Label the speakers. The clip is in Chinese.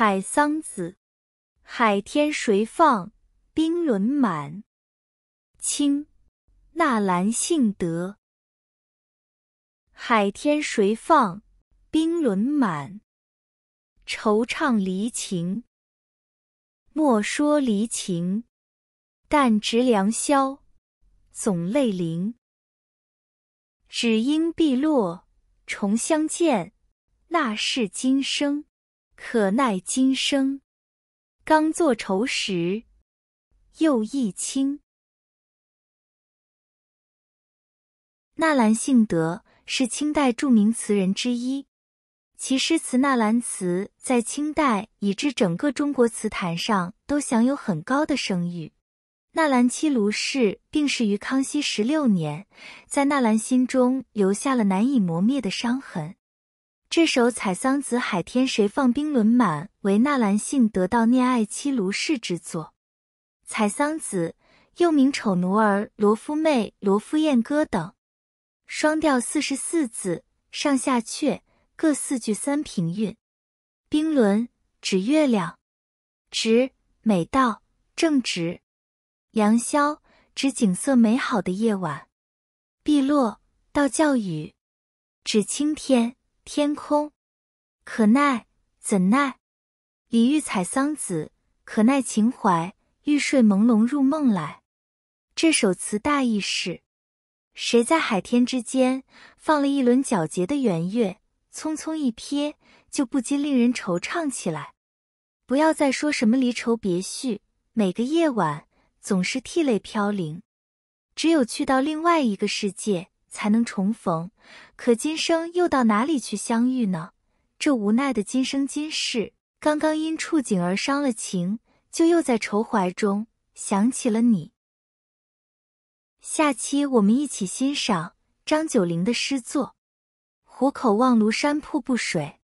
Speaker 1: 《海桑子》，海天谁放冰轮满？清·纳兰性德。海天谁放冰轮满？惆怅离情。莫说离情，但
Speaker 2: 值良宵总泪零。只因碧落重相见，那是今生？可奈今生，刚作愁时，又忆
Speaker 1: 卿。纳兰性德
Speaker 2: 是清代著名词人之一，其诗词《纳兰词》在清代以至整个中国词坛上都享有很高的声誉。纳兰妻卢氏病逝于康熙十六年，在纳兰心中留下了难以磨灭的伤痕。这首《采桑子·海天谁放冰轮满》为纳兰性德悼念爱妻卢氏之作。《采桑子》又名《丑奴儿》《罗敷妹》《罗敷燕歌》等，双调四十四字，上下阙各四句三平韵。冰轮指月亮，直美到正直；良宵指景色美好的夜晚；碧落到教雨，指青天。天空，可奈怎奈？李煜《采桑子》，可奈情怀欲睡朦胧入梦来。这首词大意是：谁在海天之间放了一轮皎洁的圆月？匆匆一瞥，就不禁令人惆怅起来。不要再说什么离愁别绪，每个夜晚总是涕泪飘零。只有去到另外一个世界。才能重逢，可今生又到哪里去相遇呢？这无奈的今生今世，刚刚因触景而伤了情，就又在愁怀中想起了你。下期我们一起欣赏张九龄的诗作
Speaker 1: 《湖口望庐山瀑布水》。